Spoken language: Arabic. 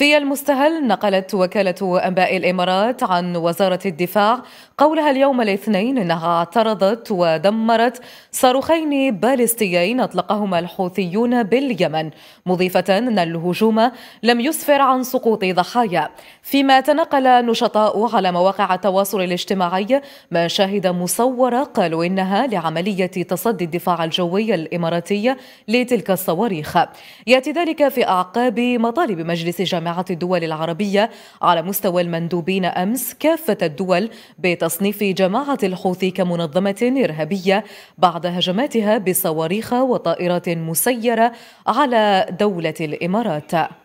في المستهل نقلت وكالة أنباء الإمارات عن وزارة الدفاع قولها اليوم الاثنين أنها اعترضت ودمرت صاروخين باليستيين أطلقهما الحوثيون باليمن مضيفة أن الهجوم لم يسفر عن سقوط ضحايا فيما تنقل نشطاء على مواقع التواصل الاجتماعي ما شاهد مصورة قالوا إنها لعملية تصدي الدفاع الجوي الإماراتي لتلك الصواريخ يأتي ذلك في أعقاب مطالب مجلس جامعة مجتمعات الدول العربية على مستوى المندوبين أمس كافة الدول بتصنيف جماعة الحوثي كمنظمة إرهابية بعد هجماتها بصواريخ وطائرات مسيرة على دولة الإمارات